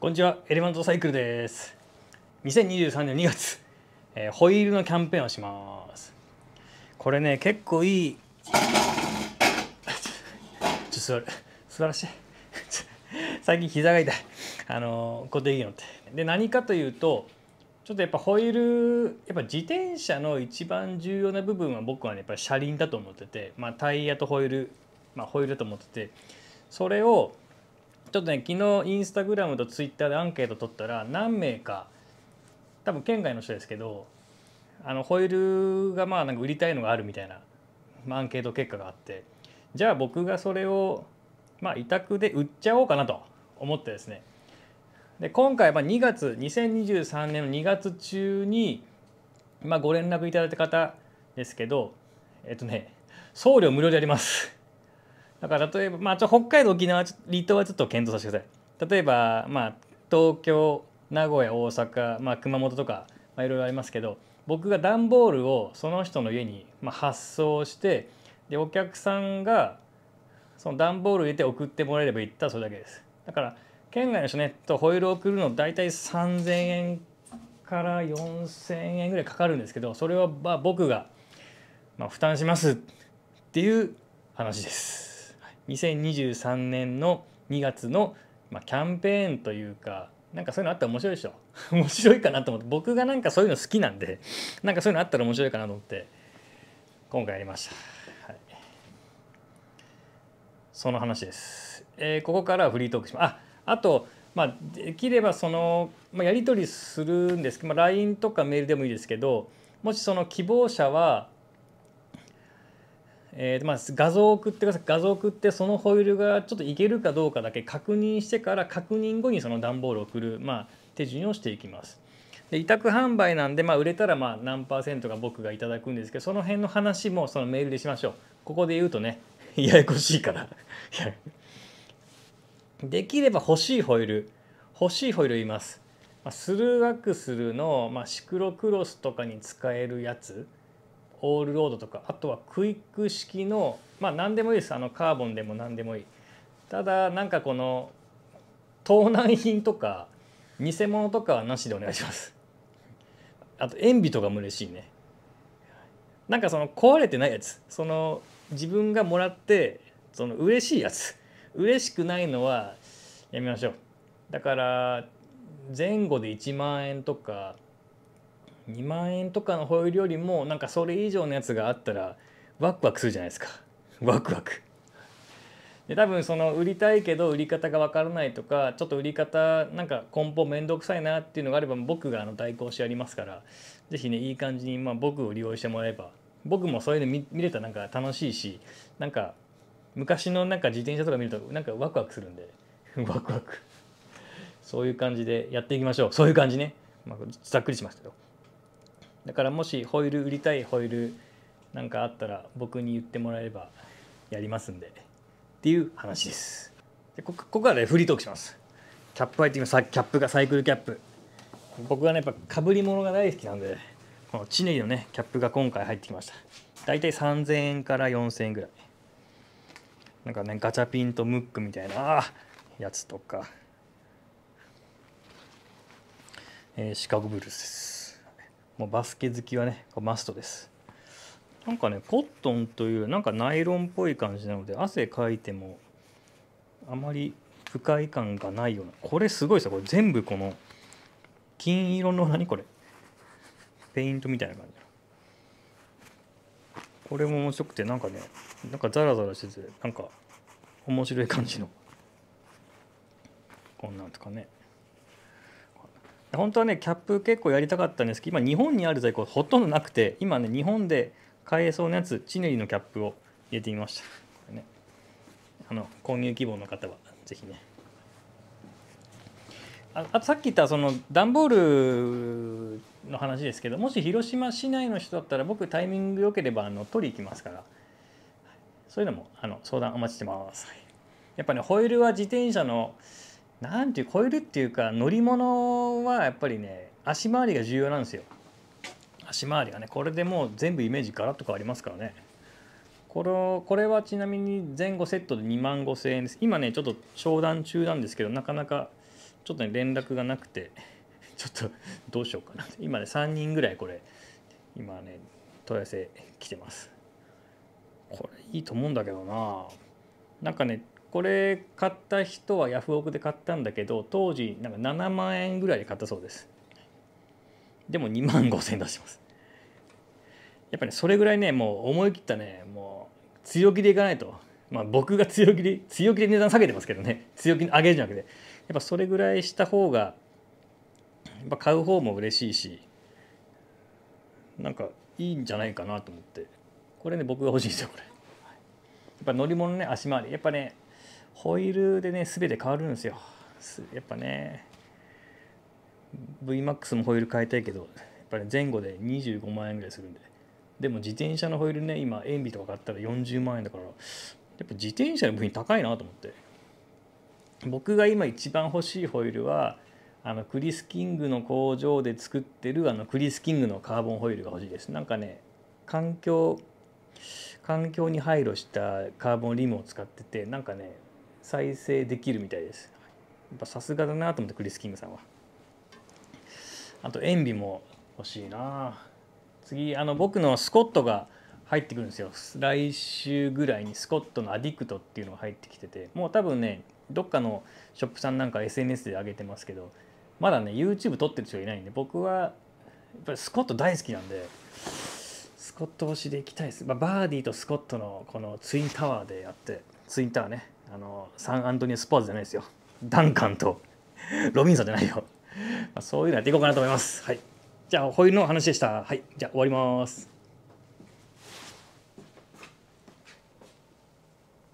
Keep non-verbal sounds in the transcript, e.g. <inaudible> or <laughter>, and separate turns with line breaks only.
こんにちはエレマントサイクルです2023年2月、えー、ホイールのキャンペーンをしますこれね結構いいちょっと座る素晴らしい最近膝が痛いあの固定いのってで何かというとちょっとやっぱホイールやっぱ自転車の一番重要な部分は僕はねやっぱ車輪だと思ってて、まあ、タイヤとホイール、まあ、ホイールだと思っててそれをちょっとね昨日インスタグラムとツイッターでアンケート取ったら何名か多分県外の人ですけどあのホイールがまあなんか売りたいのがあるみたいな、まあ、アンケート結果があってじゃあ僕がそれをまあ委託で売っちゃおうかなと思ってですねで今回は2月2023年の2月中に、まあ、ご連絡いただいた方ですけどえっとね送料無料でやりますだから例えば、まあ、ちょ北海道沖縄離島はちょっと検討させてください例えば、まあ、東京名古屋大阪、まあ、熊本とか、まあ、いろいろありますけど僕が段ボールをその人の家に、まあ、発送してでお客さんがその段ボール入れて送ってもらえればいったらそれだけですだから県外の人ねとホイールを送るの大体3,000円から4,000円ぐらいかかるんですけどそれはまあ僕が、まあ、負担しますっていう話です。2023年の2月の、まあ、キャンペーンというかなんかそういうのあったら面白いでしょ <laughs> 面白いかなと思って僕がなんかそういうの好きなんでなんかそういうのあったら面白いかなと思って今回やりました、はい、その話です、えー、ここからはフリートークしますああとまあできればその、まあ、やり取りするんですけど、まあ、LINE とかメールでもいいですけどもしその希望者はえーまあ、画像を送ってください画像を送ってそのホイールがちょっといけるかどうかだけ確認してから確認後にその段ボールを送る、まあ、手順をしていきます。で委託販売なんで、まあ、売れたらまあ何パーセントが僕がいただくんですけどその辺の話もそのメールでしましょうここで言うとね <laughs> ややこしいから <laughs> できれば欲しいホイール欲しいホイール言いますスルーワクスルの、まあ、シクロクロスとかに使えるやつオールロードとかあとはクイック式のまあ何でもいいですあのカーボンでも何でもいいただなんかこの盗難品とか偽物とかはなしでお願いしますあと塩ビとかも嬉しいねなんかその壊れてないやつその自分がもらってその嬉しいやつ嬉しくないのはやめましょうだから前後で1万円とか2万円とかのホイールよりもなんかそれ以上のやつがあったらワクワクするじゃないですかワクワクで多分その売りたいけど売り方が分からないとかちょっと売り方なんか梱包面倒くさいなっていうのがあれば僕があの代行してやりますから是非ねいい感じにま僕を利用してもらえば僕もそういうの見れたらなんか楽しいしなんか昔のなんか自転車とか見るとなんかワクワクするんで <laughs> ワクワクそういう感じでやっていきましょうそういう感じね、まあ、ざっくりしましたよだからもしホイール売りたいホイールなんかあったら僕に言ってもらえればやりますんでっていう話ですでここからねフリートークしますキャップっイテまさキャップがサイクルキャップ僕はねやっぱ被り物が大好きなんでこのチネリのねキャップが今回入ってきました大体3000円から4000円ぐらいなんかねガチャピンとムックみたいなやつとか、えー、シカゴブルースですもうバスケ好きはねマストですなんかねコットンというなんかナイロンっぽい感じなので汗かいてもあまり不快感がないようなこれすごいですよこれ全部この金色の何これペイントみたいな感じこれも面白くてなんかねなんかザラザラしててなんか面白い感じのこんなんとかね本当はねキャップ結構やりたかったんですけど今日本にある在庫ほとんどなくて今ね日本で買えそうなやつチネリのキャップを入れてみましたこれねあの購入希望の方は是非ねああとさっき言ったその段ボールの話ですけどもし広島市内の人だったら僕タイミング良ければあの取り行きますからそういうのもあの相談お待ちしてます、やっぱねホイールは自転車のんていう超えるっていうか乗り物はやっぱりね足回りが重要なんですよ足回りがねこれでもう全部イメージガラッと変わりますからねこのこれはちなみに前後セットで2万5000円です今ねちょっと商談中なんですけどなかなかちょっとね連絡がなくてちょっとどうしようかな今ね3人ぐらいこれ今ね問い合わせ来てますこれいいと思うんだけどななんかねこれ買った人はヤフオクで買ったんだけど当時なんか7万円ぐらいで買ったそうですでも2万5千円出してますやっぱり、ね、それぐらいねもう思い切ったねもう強気でいかないとまあ僕が強気で強気で値段下げてますけどね強気に上げるじゃなくてやっぱそれぐらいした方がやっぱ買う方も嬉しいしなんかいいんじゃないかなと思ってこれね僕が欲しいんですよこれやっぱ乗り物ね足回りやっぱねホイールでね全て変わるんですよやっぱね VMAX もホイール変えたいけどやっぱり、ね、前後で25万円ぐらいするんででも自転車のホイールね今塩ビとか買ったら40万円だからやっぱ自転車の部品高いなと思って僕が今一番欲しいホイールはあのクリス・キングの工場で作ってるあのクリス・キングのカーボンホイールが欲しいですなんかね環境環境に配慮したカーボンリムを使っててなんかね再生できるみたいですやっぱさすがだなと思ってクリス・キングさんはあと塩ビも欲しいな次あの僕のスコットが入ってくるんですよ来週ぐらいにスコットのアディクトっていうのが入ってきててもう多分ねどっかのショップさんなんか SNS で上げてますけどまだね YouTube 撮ってる人がいないんで僕はやっぱりスコット大好きなんでスコット推しで行きたいです、まあ、バーディーとスコットのこのツインタワーでやってツインタワーねあのサンアントニオ・スポーツじゃないですよダンカンと <laughs> ロビンソンじゃないよ、まあ、そういうのやっていこうかなと思いますはいじゃあ保有の話でしたはいじゃあ終わります